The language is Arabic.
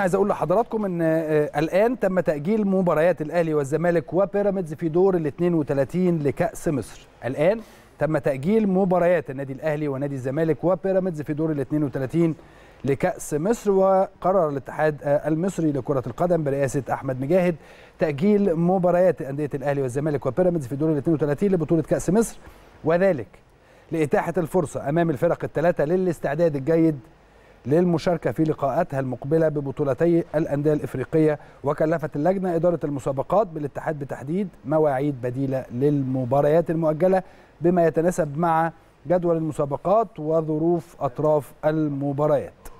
عايز اقول لحضراتكم ان آه، الان تم تاجيل مباريات الاهلي والزمالك وبيراميدز في دور ال 32 لكاس مصر الان تم تاجيل مباريات النادي الاهلي ونادي الزمالك وبيراميدز في دور ال 32 لكاس مصر وقرر الاتحاد آه، المصري لكره القدم برئاسه احمد مجاهد تاجيل مباريات انديه الاهلي والزمالك وبيراميدز في دور ال 32 لبطوله كاس مصر وذلك لاتاحه الفرصه امام الفرق الثلاثه للاستعداد الجيد للمشاركة في لقاءاتها المقبلة ببطولتي الأندية الإفريقية وكلفت اللجنة إدارة المسابقات بالاتحاد بتحديد مواعيد بديلة للمباريات المؤجلة بما يتناسب مع جدول المسابقات وظروف أطراف المباريات